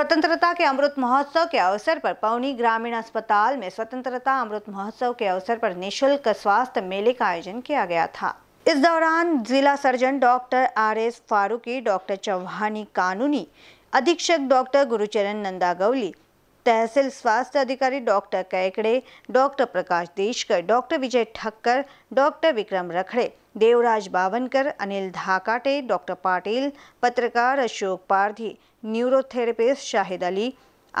स्वतंत्रता के अमृत महोत्सव के अवसर पर पवनी ग्रामीण अस्पताल में स्वतंत्रता अमृत महोत्सव के अवसर पर निशुल्क स्वास्थ्य मेले का आयोजन किया गया था इस दौरान जिला surgeon doctor R S Farooqui doctor Chauhani कानूनी अधीक्षक डॉक्टर गुरुचरण नंदा गवली तहसील स्वास्थ्य अधिकारी doctor Kaikade doctor Prakash Deshkar doctor Vijay Thakkar doctor Vikram Rakhade Devraj Bawankar Anil Dhakate doctor Patil पत्रकार अशोक पारधी न्यूरोथेरेपिस्ट शाहिद अली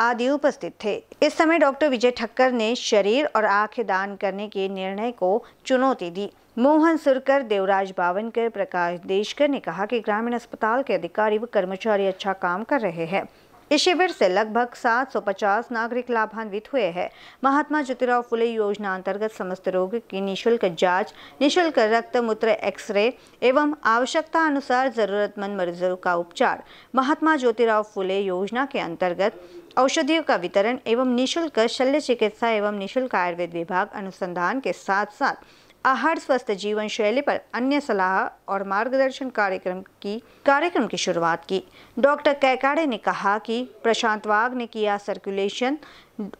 आदि उपस्थित थे इस समय डॉक्टर विजय ठक्कर ने शरीर और आंखें दान करने के निर्णय को चुनौती दी मोहन सुरकर देवराज बावनकर प्रकाश देशकर ने कहा कि ग्रामीण अस्पताल के अधिकारी व कर्मचारी अच्छा काम कर रहे हैं इस शिविर से लगभग 750 नागरिक लाभान्वित हुए हैं महात्मा ज्योतिराव फुले योजना अंतर्गत समस्त रोग की निःशुल्क जांच निःशुल्क रक्त मूत्र एक्सरे एवं आवश्यकता अनुसार जरूरतमंद मरीजों का उपचार महात्मा ज्योतिराव फुले योजना के अंतर्गत औषधियों का वितरण एवं निःशुल्क शल्य चिकित्सा एवं निःशुल्क आयुर्वेद विभाग अनुसंधान के साथ साथ आहार स्वस्थ जीवन शैली पर अन्य सलाह और मार्गदर्शन कार्यक्रम की कार्यक्रम की शुरुआत की डॉक्टर कैकाड़े ने कहा कि प्रशांत वाघ ने किया सर्कुलेशन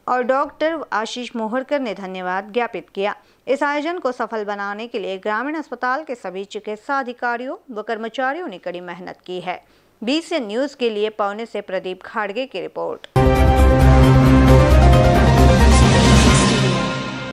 और डॉक्टर आशीष मोहरकर ने धन्यवाद ज्ञापित किया इस आयोजन को सफल बनाने के लिए ग्रामीण अस्पताल के सभी चिकित्सा अधिकारियों व कर्मचारियों ने कड़ी मेहनत की है बी न्यूज़ के लिए पौने से प्रदीप खाड़गे की रिपोर्ट